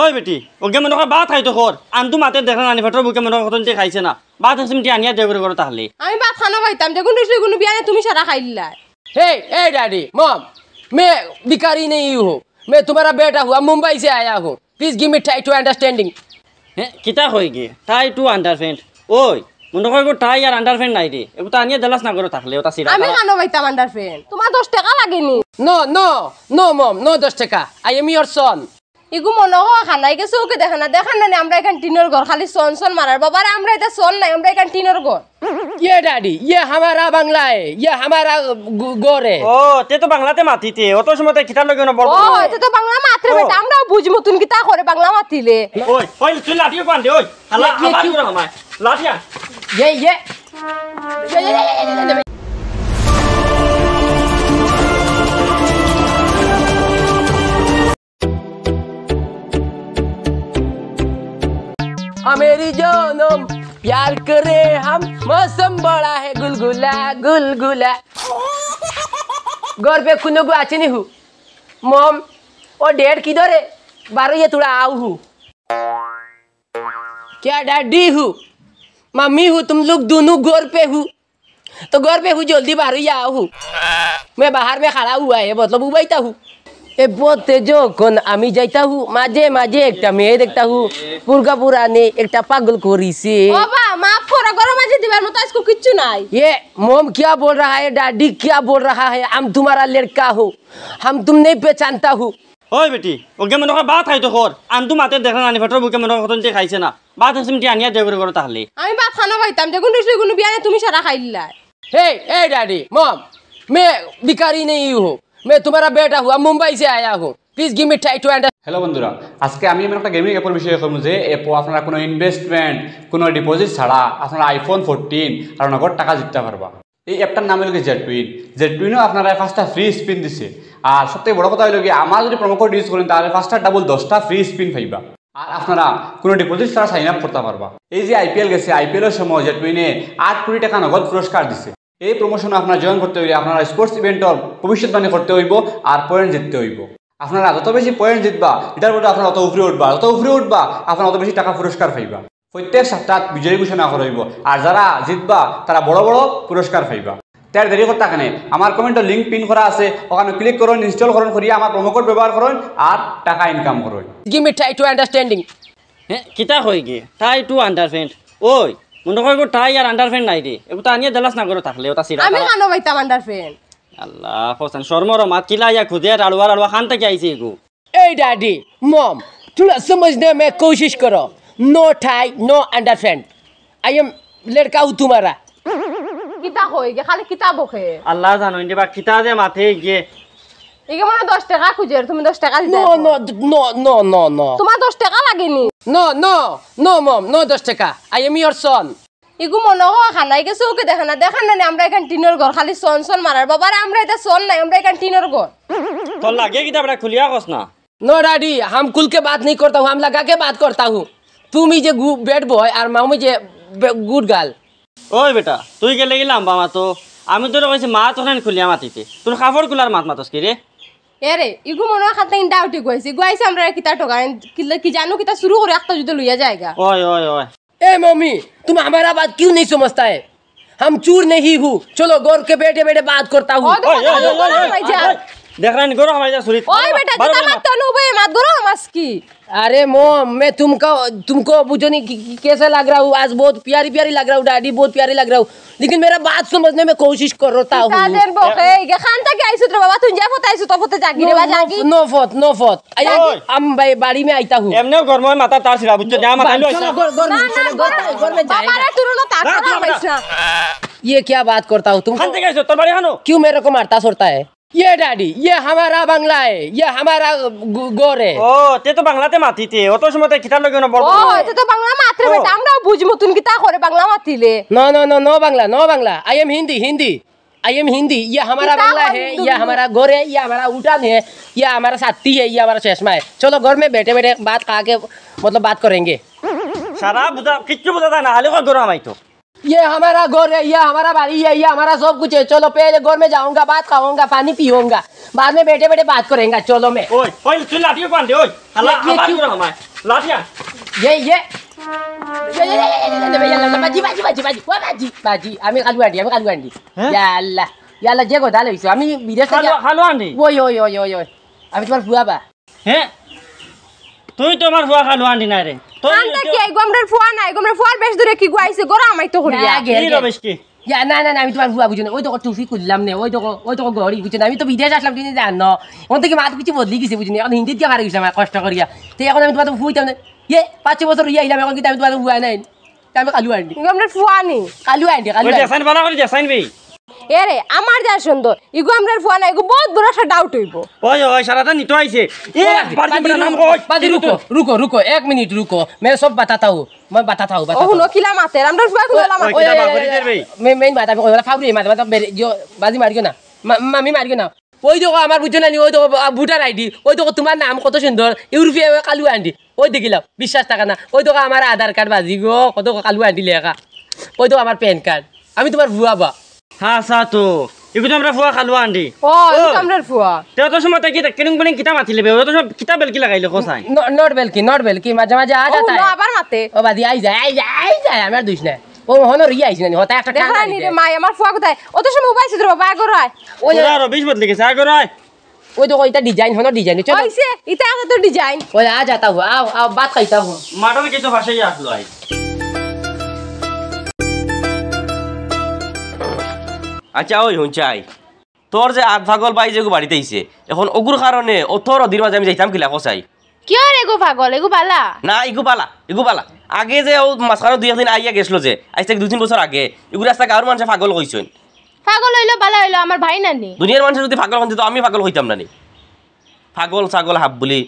ওই বেটি ওকে মনে কর বাত খাইতো তো আন আনতো মাতে দেখা নানি ফেটর বুকে মনে কত খাইছে না বাত আছে মিটি আনিয়া দেবর করো তাহলে আমি বাত খানো খাইতাম দেখুন রইছিল কোনো বিয়া তুমি সারা খাই দিলা হে এ ডাডি মম মে বিকারি নেই হো মে তোমারা বেটা হুয়া মুম্বাই সে আয়া হো please give me time to understanding হে কিতা হই গে টাই টু আন্ডারস্ট্যান্ড ওই মনে কর টাই আর আন্ডারস্ট্যান্ড নাই রে তো আনিয়া দেলাস না করো তাহলে ওটা সিরা আমি খানো খাইতাম আন্ডারস্ট্যান্ড তোমার 10 টাকা লাগেনি no no no mom no 10 টাকা আই এম ইওর সন ইগু মনে হয় খানাই গেছে ওকে দেখা না দেখা না আমরা এখান টিনের ঘর খালি সন সন মারার বাবার আমরা এটা সন নাই আমরা এখান টিনের ঘর ইয়ে डैडी ইয়ে হামারা বাংলায় है ये हमारा गोर है ओ বাংলাতে মাতিতে অত সময় তে কিতা লগে না বলবো ও তে তো বাংলা মাত্রে বেটা আমরা বুঝমু তুন কিতা করে বাংলা মাতিলে ওই ওই তুই লাঠি পান্দে ওই হালা আবার করে আমায় লাঠিয়া ये ये मेरी जोनम प्यार करे हम मौसम बड़ा है गुलगुला गुलगुला घर पे खुनो को आचे नहीं हूँ मोम और डेढ़ किधर है बारो ये थोड़ा आऊ हूँ क्या डैडी हूँ मम्मी हूँ तुम लोग दोनों घर पे हूँ तो घर पे हूँ जल्दी बारो ये आऊ हूँ मैं बाहर में खड़ा हुआ है मतलब उबैता हूँ এ পথে যখন আমি যাইতাহু মাঝে মাঝে একটা মেয়ে দেখতাহু পুরগা পুরানি একটা পাগল করিছে বাবা মা ফোরা গরম মাঝে দিবার মতো আজকে কিচ্ছু নাই এ মম কিয়া বল রাহা হে ডাডি কিয়া বল রাহা হে আম তোমারা লড়কা হো হাম তুম নেই পেচানতা হু ওই বেটি ওকে মনে হয় বাত খাইতো কর আন তুম হাতে দেখা নানি ফেটর বুকে মনে কতন খাইছে না বাত হসম টি আনিয়া দেবরে করো তাহলে আমি বাত খানো পাইতাম যে গুন্ডু গুন্ডু বিয়ানে তুমি সারা খাইলা হে এই ডাডি মম মে বিকারি নেই হো मैं तुम्हारा बेटा हुआ मुंबई से आया हूँ please give me try to and hello বন্ধুরা আজকে আমি এমন একটা গেমিং অ্যাপের বিষয়ে বলবো যে অ্যাপ আপনারা কোনো ইনভেস্টমেন্ট কোনো ডিপোজিট ছাড়া আপনারা আইফোন ফোরটিন আর নগদ টাকা জিততে পারবা এই অ্যাপটার নাম হলো জেড টুইন জেড টুইনও আপনারা ফার্স্টটা ফ্রি স্পিন দিছে আর সবথেকে বড় কথা হলো কি আমার যদি প্রোমো কোড ইউজ করেন তাহলে ফার্স্টটা ডাবল দশটা ফ্রি স্পিন পাইবা আর আপনারা কোনো ডিপোজিট ছাড়া সাইন আপ করতে পারবা এই যে আইপিএল গেছে আইপিএলের সময় জেড টুইনে আট কোটি টাকা নগদ পুরস্কার দিছে এই প্রমোশনে আপনারা জয়েন করতে হইলে আপনারা স্পোর্টস ইভেন্টর ভবিষ্যৎবাণী করতে হইব আর পয়েন্ট জিততে হইব আপনারা যত বেশি পয়েন্ট জিতবা এটার মধ্যে আপনারা অত উপরে উঠবা যত উপরে উঠবা আপনারা অত বেশি টাকা পুরস্কার পাইবা প্রত্যেক সপ্তাহ বিজয়ী ঘোষণা হইব আর যারা জিতবা তারা বড় বড় পুরস্কার পাইবা তার দেরি করতে কেন আমার কমেন্টের লিঙ্ক পিন করা আছে ওখানে ক্লিক করুন ইনস্টল করুন করিয়া আমার প্রোমোকোড ব্যবহার করুন আর টাকা ইনকাম করুন give me try to understanding হ্যাঁ কিতা হয়ে গিয়ে ট্রাই টু আন্ডারস্ট্যান্ড ওই মনে কয় টাই আর আন্ডারফ্যান নাই রে এগুলো আনিয়ে দেলাস না করে থাকলে ওটা সিরা আমি খানো পাইতাম আন্ডারফ্যান আল্লাহ হোসেন শর্মর মাত কিলা ইয়া খুদে আলুয়ার আলুয়া খান থেকে আইছি এগু এই ড্যাডি মম थोड़ा समझने में कोशिश करो no time no understand I am लड़का हूँ तुम्हारा किता होएगा खाली किताब होके अल्लाह जानो इनके बाद किताबें माथे ये তুমি नहीं करता के बात करता যে ব্যাড বয় আর মামি যে গুড গাল ওই বেটা তুই গেলে গেলাম বাবা তো আমি তোর মা তো খুলিয়া মাতিতে তোর খাবার খুলার মাত মাতস কি রে এরে ইগু মনে হয় খাতা ইন্ডা উঠে গইছে গইছে আমরা কিতা টোকা কি জানো কিতা শুরু করে একটা যুদ্ধ লইয়া যায়গা ओए ओए ओए ए मम्मी तुम हमारा बात क्यों नहीं समझता है हम चूर नहीं हूँ चलो गौर के बैठे बैठे बात करता हूँ देख रहा नहीं गोरो हमारे जा सुरित ओए बेटा जितना मत तनु बे मत गोरो हमस की अरे मो मैं तुमको तुमको बुझो नहीं कैसा लग रहा हूँ आज बहुत प्यारी प्यारी लग रहा हूँ डैडी बहुत प्यारी लग रहा हूँ लेकिन मेरा बात समझने में कोशिश कर रहा हूँ तादेर बोखे के खान तक आई सुत्र बाबा तुम जा जाफत तो आई सुतो फते जागी रे की नो फोट नो फोट आई हम भाई बाड़ी में आईता हूँ एमने घर में माता तार सिरा बुझो जा माता लो चलो घर में घर में जाएगा बाबा तुरु लो तार ना ये क्या बात करता हूँ तुम खान तक आई सुतो बड़े हानो क्यों मेरे को मारता सोरता है ये डैडी ये हमारा बंगला है ये हमारा गोर है ओ ते तो बंगला ते माती थे ओ तो समते किता लोग न बोल ओ ते तो बंगला मात्र बेटा हमरा बुझ मुतुन किता खोरे बंगला मातीले no no no no Bangla no Bangla I am Hindi Hindi I am Hindi ये हमारा बंगला है ये हमारा गोर है ये हमारा उठान है ये हमारा साथी है ये हमारा चश्मा है चलो घर में बैठे बैठे बात कहा के मतलब बात करेंगे सारा बुझा किच्चू बुझा था ना हाले का गोरा माई तो ये हमारा घर है ये हमारा बारी है ये हमारा सब कुछ है चलो पहले घर में जाऊंगा बात खाऊंगा पानी पीऊंगा बाद में बैठे बैठे बात करेंगे चलो मैं ओए ओए लाठी ओए ये ये আন্দা আমি তোমার ভুয়া বুঝি না ওই তো টুফি করলাম না ওই বিদেশ আসলাম কিন্তু জান না ওখান থেকে মাত কিছু বদলি গেছে বুঝি না এখন হিন্দি দিয়ে হারা গেছে আমার কষ্ট করিয়া তো এখন আমি তোমার তো ফুইতাম না ইয়ে পাঁচ বছর ইয়া আমি তোমার ভুয়া নাই আমি কালু আন্ডি গমরের ফুয়া নি কালু আন্ডি কালু আন্ডি বালা করে দেখাইন ভাই এরে আমার যা সুন্দর ইগো আমরার ফোন ইগো বহুত বড় একটা ডাউট হইব ওই ওই সারাটা নিতে আইছে এ নাম কই রুকো রুকো রুকো 1 মিনিট রুকো মে সব মে বাতাতা হু বাতাতা ওহুনো কিলা মাতে আমরার ফোন কিলা মাতে ওই মে মেইন বাতা ওই মাতে বাজি মারিও না মামি মারিও না ওই দেখো আমার বুঝো না ওই দেখো আইডি ওই দেখো তোমার নাম কত সুন্দর ইউরোপিয়া কালু আন্টি ওই দেখিলাম বিশ্বাস থাকা না ওই দেখো আমার আধার কার্ড বাজি গো কত কালু আন্টি লেখা ওই দেখো আমার প্যান কার্ড আমি তোমার বা হা সা তো ইগু তোমরা ফুয়া খালুয়া আন্ডি ও তোমরা ফুয়া তেও তো সময় কি কিরং বনিং কিতা মাতিলে বেও তো সব কিতা বেলকি লাগাইলো কোসাই নট বেলকি নট বেলকি মাঝে মাঝে আ যাতা ও আবার মাতে ও বাদি আই যায় আই যায় আই যায় আমার দুইছ না ও হনো রিয়া আইছ না হতা একটা টাকা নি রে মাই আমার ফুয়া কোথায় ও তো সময় উবাইছে তোর বাবা আগর আয় ও আর বিশ বদলে গেছে আগর আয় ওই দেখো এটা ডিজাইন হনো ডিজাইন আ যাতা হুয়া খাইতা হুয়া মাটর ভাষাই আসলো আচ্ছা ওই হুঁচাই তোর যে আধ ভাগল বাই যেগু বাড়িতে আইছে এখন ওগুর কারণে অথর অধীর মাঝে আমি যাইতাম কিলা কসাই কিয় গো ভাগল এগু বালা না ইগু বালা ইগু বালা আগে যে ও মাঝখানে দুই একদিন আইয়া গেছিল যে আজ থেকে দুই তিন বছর আগে এগুলো রাস্তা গাঁর মানুষে পাগল হইছেন পাগল হইলো বালা হইলো আমার ভাই নানি দুনিয়ার মানুষ যদি পাগল হন তো আমি পাগল হইতাম নানি নি পাগল ছাগল হাব বলি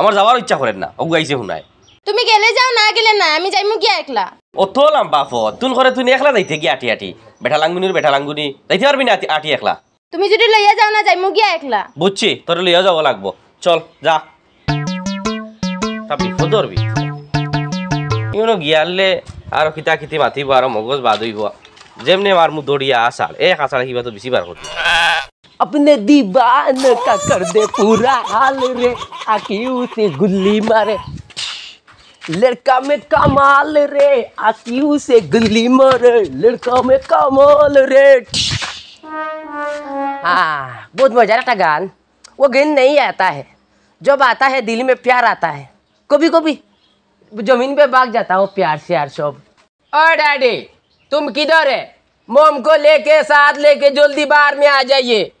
আমার যাওয়ার ইচ্ছা করেন না ওগু আইছে শুনায় তুমি গেলে যাও না গেলে না আমি যাইমু গিয়া একলা অত লম্বা ফ তুন করে তুই একলা যাইতে গিয়া আটি আটি বেটা লাঙ্গুনির বেটা লাঙ্গুনী আইতি মারবি না আটি একলা তুমি যদি লৈয়া যাও না যাই মুগী একলা বুঝছি তোর লৈয়া যাব লাগব চল যা তপি খদরবি ইওনো গ্যাললে আর কিতা কিতি মাতিবার আর মগজ বাদই হওয়া জেমনে মারমু দড়িয়া আ সাল এ আছাল কিবা তো বেশি বার কর আপন নদী বান কা কর দে পুরা হাল রে আকিউতে গুлли मारे लड़का में कमाल रे आती से गली मर लड़का में कमाल रे हाँ बहुत मजा आता गान वो गेंद नहीं आता है जब आता है दिल में प्यार आता है कभी कभी जमीन पे भाग जाता हो प्यार यार सब ओ डैडी तुम किधर है मोम को लेके साथ लेके जल्दी बाहर में आ जाइए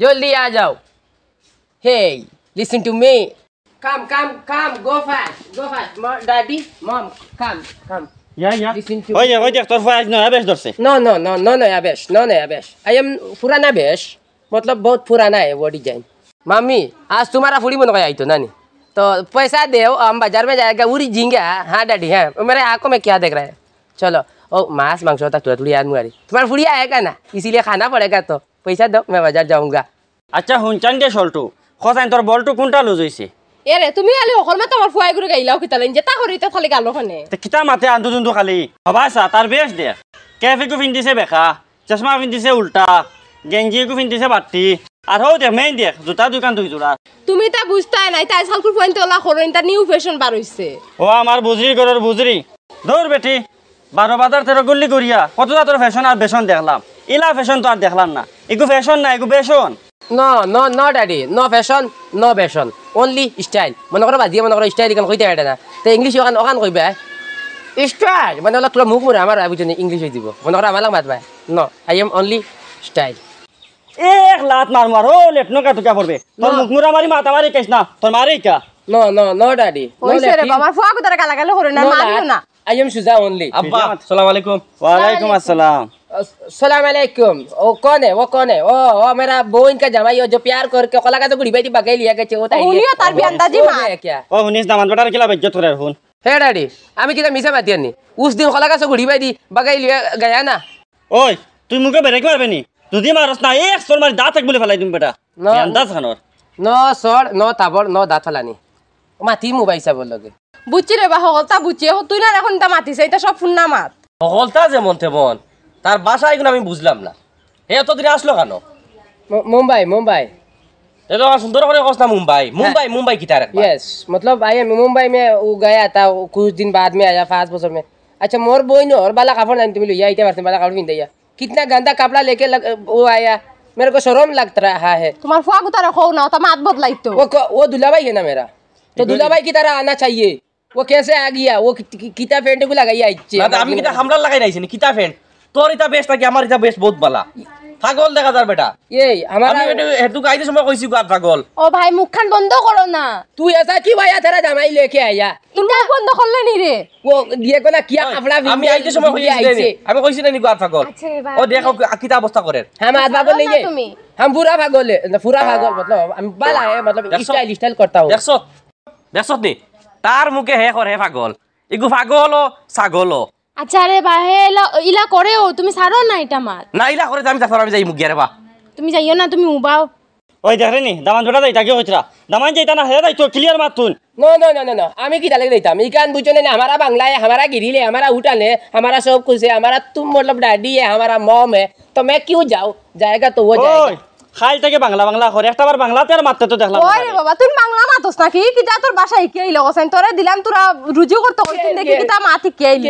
जल्दी आ जाओ hey listen to me Come, come, come, go fast, go fast. Mom, daddy, mom, come, come. Yeah, yeah. Listen to Oye, oye, actor fue no Abesh Dorse. No, no, no, no, no, Abesh, no, no, Abesh. I am पुराना बेश मतलब बहुत पुराना है वो design mummy आज तुम्हारा foodie बनवा आई तो नानी तो पैसा दे हम बाजार में जाएगा उड़ी झींगा हाँ डैडी हाँ, हाँ। मेरे आंखों में क्या देख रहा है चलो ओ मांस मांस होता तो थोड़ा थोड़ी याद मुआरी तुम्हारा फूडी आएगा ना इसीलिए खाना पड़ेगा तो पैसा दो मैं बाजार जाऊँगा अच्छा हुनचंदे सोल्टू खोसा तोर बोल्टू कुंटा लूज इसी এরে তুমি আলি অকল মা তোমার ফুয়াই করে গাইলাও কিতা লাইন যেতা করি তে খালি গালো খানে তে কিতা মাতে আন্দু জুন্দু খালি ভাবা সা তার বেশ দে ক্যাফে কু ফিন্দিছে বেখা চশমা ফিন্দিছে উল্টা গেঞ্জি কু ফিন্দিছে বাটি আর হো দেখ মেইন দেখ জুতা দোকান দুই জোড়া তুমি তা বুঝতাই নাই তাই সালকুর পয়েন্ট ওলা করেন তা নিউ ফ্যাশন বার হইছে ও আমার বুজরি গরর বুজরি দৌড় বেটি বারো বাজার তেরো গুল্লি করিয়া কত তোর ফ্যাশন আর বেশন দেখলাম ইলা ফ্যাশন তো আর দেখলাম না এগু ফ্যাশন না এগু বেশন no no no daddy no fashion no fashion only style মনে করো বাজিয়ে মনে করো স্টাইল এখান কইতে এটা না তো ইংলিশ ওখান ওখান কইবে স্টাইল মানে অলপ মুখ মুড়ে আমার বুঝি ইংলিশ হয়ে দিব মনে করো আমার মাতবা no I am only style এক লাত মার মার ও লেট নকা তুকা পড়বে তোর মুখ মুড়া মারি মাথা মারি কেস না তোর মারি কা নো নো নো ড্যাডি কইছে রে বাবা ফুয়া কোদারে सलाम अलैकुम ओ कौन है কনে कौन है ओ ओ मेरा बो इनका जमाई हो जो प्यार करके कला का तो বাগাই লিয়া बगे लिया के चोता है उनियो तार भी अंदाजी मार क्या ओ उनिस दामन बेटा खिला बेज्जत আমি কিটা মিছা মাতি আনি উস দিন কলা কাছে ঘুরি বাইদি বাগাই লিয়া গায়া না ওই তুই মুকে বেরে কি মারবে নি যদি মারস না এক সর মারি দাঁত এক বলে ফেলাই দিম বেটা আন্দাজ খানোর ন সর ন তাবর ন দাঁত ফেলানি মাতি মোবাইল চাব লগে বুচি রে বা হলতা বুঝছি তুই না এখন তা মাতিছে এটা সব ফুন না মাত হলতা থে তেমন তার বাসা এগুলো আমি বুঝলাম না এ এতদিনে আসলো কেন মুম্বাই মুম্বাই तो सुंदर करे कोस्ता मुंबई मुंबई मुंबई की तारक यस मतलब आई मुंबई में वो गया था कुछ दिन बाद में आया फास्ट बसर में अच्छा मोर बोई और बाला काफड़ नहीं मिलो या इतने बाला काफड़ पिंदा या कितना गंदा कपड़ा लेके लग, वो आया मेरे को शर्म लग रहा है तुम्हारा फुआ को तरह खो ना तुम हाथ बदलाई तो वो वो दुला भाई है ना मेरा तो दुला भाई की तरह आना चाहिए वो कैसे आ गया वो किता फेंट को लगाई आई ना हम किता हमरा लगाई नहीं किता फेंट তোর ইটা বেশ নাকি আমার ইটা বেশ বহুত বালা ছাগল দেখা যার বেটা এই আমার আমি এটা হেতু গাইতে সময় কইছি গার ছাগল ও ভাই মুখখান বন্ধ করো না তুই এসা কি ভাইয়া তেরা জামাই লেখে আইয়া তুমি মুখ বন্ধ করলে নি রে ও দিয়ে কোনা আচ্ছা কি কাপড়া আমি আইতে সময় আইছি আমি কইছি না নি গার ছাগল ও দেখো কি তা অবস্থা করে হ্যাঁ মা বাবা নিয়ে তুমি हम पूरा भागोल পুরা भागोल মতলব আমি বালা হে মতলব স্টাইল স্টাইল করতা हूं দেখছ দেখছ নি তার মুখে হে করে পাগল ইগু পাগল ও ছাগল ও আচ্ছা রে বা হে ইলা ইলা করেও তুমি সারো না এটা মাত না ইলা করে আমি তাছাড়া আমি যাই মুগিয়া রে বা তুমি যাইও না তুমি উবাও ওই দেখ নি দামান বেটা যাইতা কি হইছরা দামান যাইতা না হে যাই তো ক্লিয়ার মাত তুন নো নো নো নো আমি কি দালে যাইতাম ইকান বুঝনে না আমারা বাংলায় আমারা গিরিলে আমারা উঠানে আমারা সব কুছে আমারা তুম মতলব ডাডি है हमारा মম है तो मैं क्यों जाऊं जाएगा तो वो থেকে বাংলা বাংলা করে একটাবার বাংলাতে আর মারতে তো দেখলাম ওরে বাবা তুই বাংলা মাতস নাকি কি যা তোর বাসা কি আইলো গছেন তোরে দিলাম তোরা রুজু করতে কইছিন দেখি কি তা মাতি কি আইলি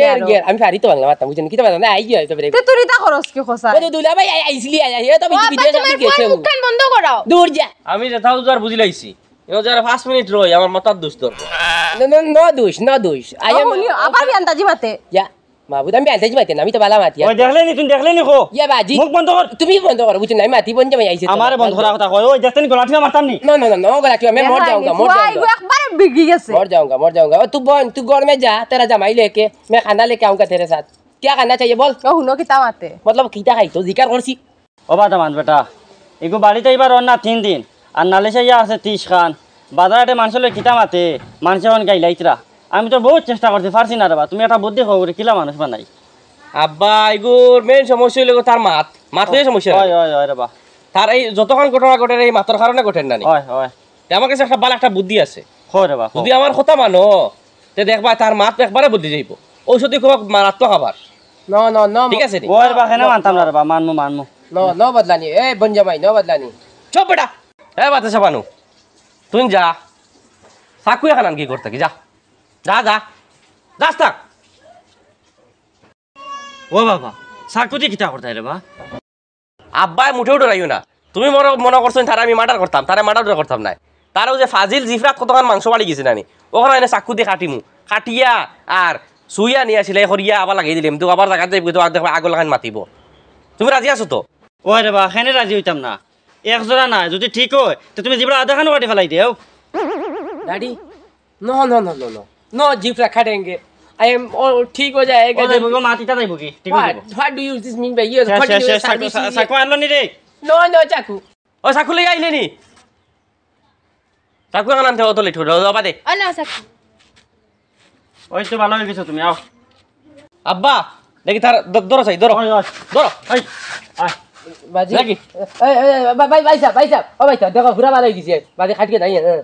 আমি ফারি তো বাংলা মাতাম বুঝেন কি তা না আই গিয়া তো তে তুই তা করস কি খসা ওরে দুলা ভাই আইছলি আই আই তো ভিডিও সামনে গেছে মুখখান বন্ধ করাও দূর যা আমি যে তাও উজার বুঝি লাইছি এও যারা 5 মিনিট রই আমার মাথার দোষ তোর না না দোষ না দোষ আই আবার বিয়ান্তাজি মাতে যা माबू आम्ही आताची माहिती ना आम्ही तर मला मैं मर जाऊंगा मर जाऊंगा अखबार बिगी गए तू बन तू घर में जा तेरा जमाई लेके मैं लेके आऊंगा तेरे साथ क्या खाना चाहिए बोल ओ हुनो किता माते मतलब किता खाई तो जिक्र करसी ओ बादा मान बेटा एगो बाड़ी तो इबार और ना तीन दिन আর নালে সেই আছে তিস খান বাজারে মানুষের কিতা মাতে মানুষের গাইলাইতরা আমি তো বহুত চেষ্টা করছি পারছি না রে বা তুমি একটা বুদ্ধি খাও কিলা মানুষ বানাই আব্বা এগুর মেন সমস্যা হইলে তার মাত মাতের সমস্যা হয় হয় হয় রে বা তার এই যতক্ষণ ঘটনা ঘটে এই মাতর কারণে ঘটেন না হয় হয় আমার কাছে একটা ভালো একটা বুদ্ধি আছে হয় রে বা যদি আমার কথা মানো তে দেখবা তার মাত একবারে বুদ্ধি যাইব ঔষধি খুব মারাত্মক আবার ন ন ন ঠিক আছে নি ওর বাখে মানতাম না রে বা মানমু মানমু ন বদলানি এ বঞ্জামাই বদলানি চুপ বেটা এ বাতাসা বানু তুই যা সাকু এখান কি করতে কি যা যা যা যাস থাক ও বাবা সাকুতি কিতা করতে রে বা আব্বাই মুঠেও ডরাইও না তুমি মনে মনে করছো তারা আমি মার্ডার করতাম তারা মার্ডার করতাম না তারাও যে ফাজিল জিফরাত কতক্ষণ মাংস বাড়ি গেছে নানি ওখানে এনে চাকু দিয়ে কাটিমু কাটিয়া আর চুইয়া নিয়ে আসিলে সরিয়া আবার লাগিয়ে দিলাম তো আবার জায়গাতে দেখবা আগল লাগান মাতিব তুমি রাজি আছো তো ও রে বা সেনে রাজি হইতাম না একজোড়া না যদি ঠিক হয় তো তুমি যিবরা আধাখানো খানো কাটি ফেলাই দিও দাদি ন ন ন ন नौ जीप रखा देंगे आई एम ठीक हो जाएगा जब वो माती तक नहीं भूगी ठीक है what do you this mean by you what do you साकु साकु आलो नहीं रे नो नो चाकु ओ साकु ले आई लेनी साकु का नाम था ओतो लिठो रो बा दे अन साकु ओ इतो भलो होइ गिसो तुम आओ अब्बा देखि थार दोरो सही दोरो ओय ओय दोरो आय आय बाजी लगी ए ए भाई भाई साहब भाई साहब ओ भाई साहब देखो पूरा वाला होइ गिसी बाजी खाट के नहीं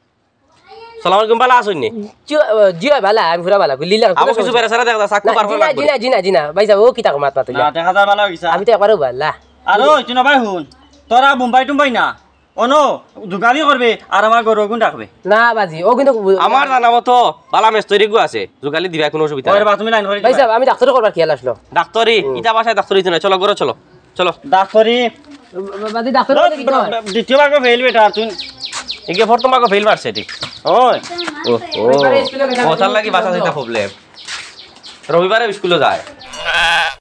সালাম আলাইকুম ভালো আছেন নি জিও ভালো আমি পুরা ভালো লিলা আমার কিছু বেরা সারা জিনা জিনা জিনা ভাই যাব ও কি তাক মাত না আমি তো একবারও ভালো আরে চিন ভাই হুন তোরা মুম্বাই টুম্বাই না অনো দুগালি করবে আর আমার গরু গুণ রাখবে না বাজি আছে দুগালি দিবা কোনো অসুবিধা তুমি লাইন করে ভাই সাহেব আমি ডাক্তার করবার খেয়াল আসলো ডাক্তারি ইটা বাসায় ডাক্তারি না চলো গরো চলো চলো ডাক্তারি দ্বিতীয় ভাগ বেটা তুই এগে ফর তোমাকে ফেল মারছে ওই ও ও মশার লাগি বাসা সেটা প্রবলেম রবিবারে স্কুলে যায় হ্যাঁ।